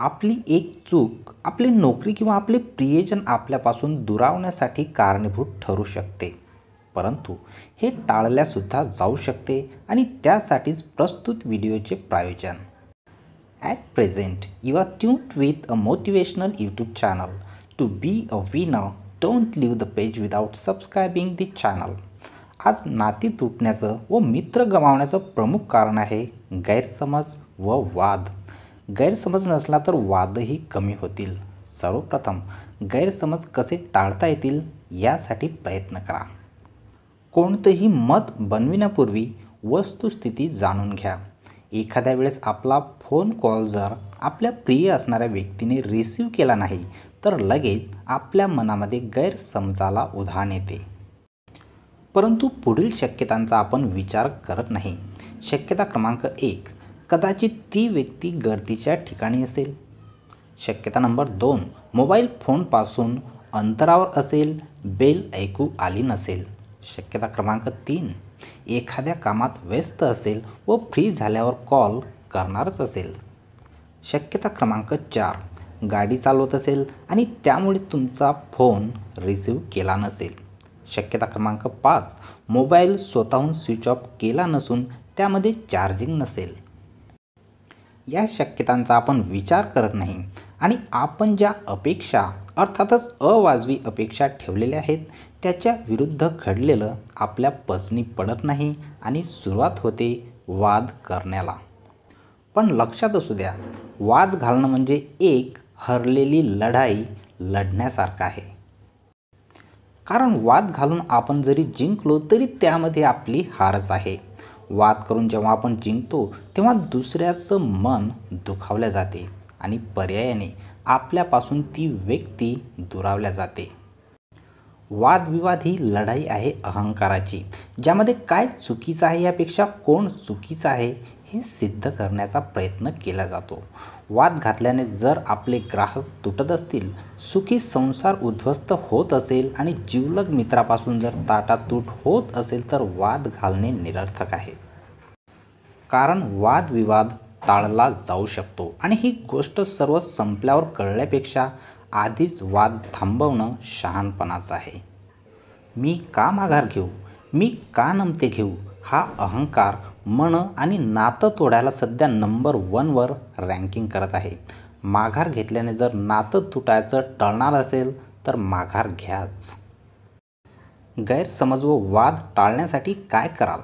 आपली एक चूक आपली नोकरी किंवा आपले प्रियजन आपल्यापासून दुरावण्यासाठी कारणीभूत ठरू शकते परंतु हे टाळल्यासुद्धा जाऊ शकते आणि त्यासाठीच प्रस्तुत व्हिडिओचे प्रायोजन at present you are with a motivational YouTube channel to be a winner don't leave the page without subscribing the channel आज नाती तुटण्याचं व मित्र गमावण्याचं प्रमुख कारण आहे गैरसमज व वाद गैरसमज नसला तर वादही कमी होतील सर्वप्रथम गैरसमज कसे टाळता येतील यासाठी प्रयत्न करा कोणतंही मत बनविण्यापूर्वी वस्तुस्थिती जाणून घ्या एखाद्या वेळेस आपला फोन कॉल जर आपल्या प्रिय असणाऱ्या व्यक्तीने रिसीव केला नाही तर लगेच आपल्या मनामध्ये गैरसमजाला उधाण येते परंतु पुढील शक्यतांचा आपण विचार करत नाही शक्यता क्रमांक एक कदाचित ती व्यक्ती गर्दीच्या ठिकाणी असेल शक्यता नंबर दोन मोबाईल फोनपासून अंतरावर असेल बेल ऐकू आली नसेल शक्यता क्रमांक तीन एखाद्या कामात व्यस्त असेल व फ्री झाल्यावर कॉल करणारच असेल शक्यता क्रमांक चार गाडी चालवत असेल आणि त्यामुळे तुमचा फोन रिसीव केला नसेल शक्यता क्रमांक पाच मोबाईल स्वतःहून स्विच ऑफ केला नसून त्यामध्ये चार्जिंग नसेल या शक्यतांचा आपण विचार करत नाही आणि आपण ज्या अपेक्षा अर्थातच अवाजवी अपेक्षा ठेवलेल्या आहेत त्याच्या विरुद्ध घडलेलं आपल्या पचनी पडत नाही आणि सुरुवात होते वाद करण्याला पण लक्षात असू द्या वाद घालणं म्हणजे एक हरलेली लढाई लढण्यासारखं आहे कारण वाद घालून आपण जरी जिंकलो तरी त्यामध्ये आपली हारच आहे वाद करून जेव्हा आपण जिंकतो तेव्हा दुसऱ्याचं मन दुखावल्या जाते आणि पर्यायाने आपल्यापासून ती व्यक्ती दुरावल्या जाते वादविवाद ही लढाई आहे अहंकाराची ज्यामध्ये काय चुकीचं आहे यापेक्षा कोण चुकीचं आहे हे सिद्ध करण्याचा प्रयत्न केला जातो वाद घातल्याने जर आपले ग्राहक तुटत असतील सुखी संसार उद्ध्वस्त होत असेल आणि जीवलग मित्रापासून जर ताटातूट होत असेल तर वाद घालणे निरर्थक आहे कारण वादविवाद टाळला जाऊ शकतो आणि ही गोष्ट सर्व संपल्यावर कळल्यापेक्षा आधीच वाद थांबवणं शहाणपणाचं आहे मी का माघार घेऊ मी का नमते घेऊ हा अहंकार मन आणि नातं तोडायला सध्या नंबर वनवर रँकिंग करत आहे माघार घेतल्याने जर नातं तुटायचं टळणार असेल तर माघार घ्याच गैरसमज व वाद टाळण्यासाठी काय कराल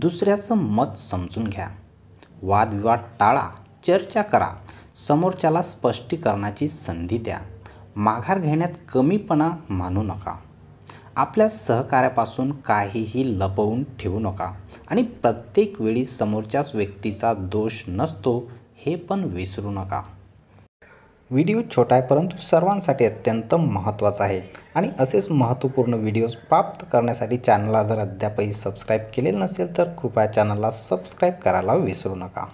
दुसऱ्याचं मत समजून घ्या वादविवाद टाळा चर्चा करा समोरच्याला स्पष्टीकरणाची संधी द्या माघार घेण्यात कमीपणा मानू नका आपल्या सहकार्यापासून काहीही लपवून ठेवू नका आणि प्रत्येक वेळी समोरच्याच व्यक्तीचा दोष नसतो हे पण विसरू नका व्हिडिओ छोटा आहे परंतु सर्वांसाठी अत्यंत महत्त्वाचा आहे आणि असेच महत्त्वपूर्ण व्हिडिओज प्राप्त करण्यासाठी चॅनलला जर अद्यापही सबस्क्राईब केलेलं नसेल तर कृपया चॅनलला सबस्क्राईब करायला विसरू नका